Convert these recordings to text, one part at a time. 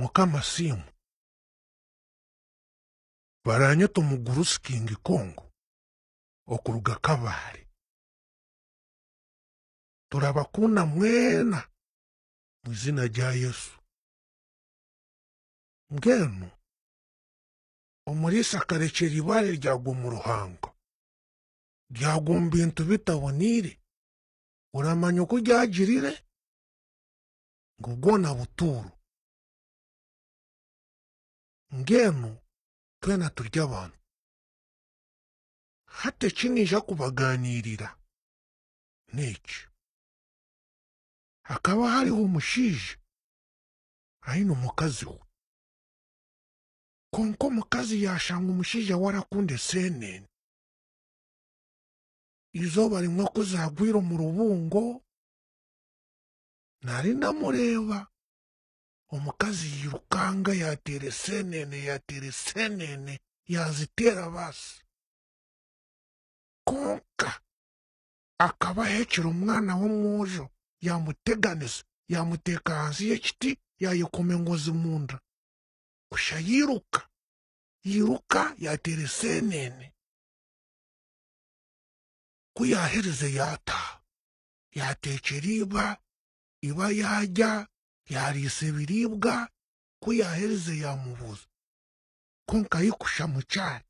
mukama-simu baranyota omu gurusikingi kongo okuruga kabaale turabakunda mwena mu izina rya yesu mbwenu omuriisa akarekera ibare ryagwa mu ruhanga ryagwa omu bintu bitabonire uramanya oku ryagirire ngu bwona buturo ngeno twena turi abantu hati eki nija kubaganirira neki hakaba hariho omushaija aine omukazi we konka omukazi yashanga omushaija we arakunda esenene izooba rimwe kuzagwira omu rubungo nari namureeba omukazi yirukanga yateera eseenene yateera eseenene yaziteera baasi konka akaba ahekire omwana w'omwojo yamuteganiza yamuteeka hansi y'ekiti yayekoma engozi munda kusha yiruka yiruka yateera eseenene ku yaaherize yaataaha yateekera iba iba yaarya yarisa ebiribwa ku yahereza yamubuza konka yikusha mu kyalo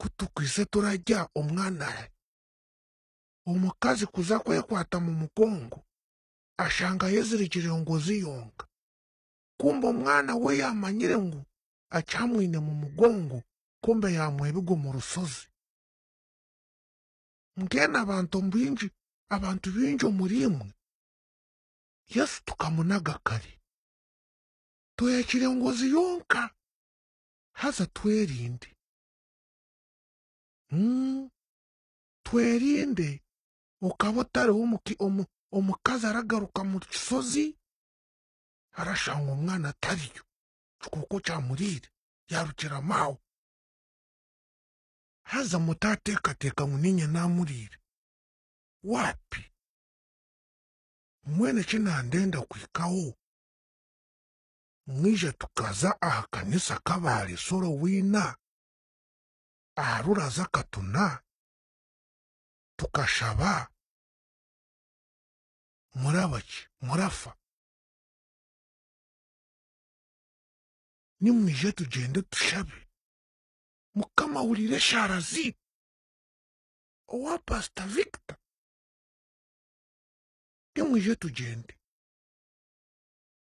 kutukwise turajya omwana we omukazi kuza kwekwata mu mugongo ashanga yezirikire ngozi yonka kumba omwana we yamanyire ngu akyamwine mu mugongo kumbe yamwebiga omu rusozi mbwenu abantu mbwingi abantu bingi omuri imwe yesu tukamunaga kare tuyakire ngu ziyonka haza twerinde mm. twerinde ukaba utariho omukazi um, aragaruka mu kisozi arashanga umwana atariyo kikuko kyamurire yarukira mawo haza mutatekateka ngu ninye namurire wapi mwene kinandenda kwikawo mwija tukaza aha kanisa kabaalisoro wina aharuraza katuna tukashaba murabaki murafa nimwije tugende tushabe mukama wulire eshara owa pastor victor É um jeito gente.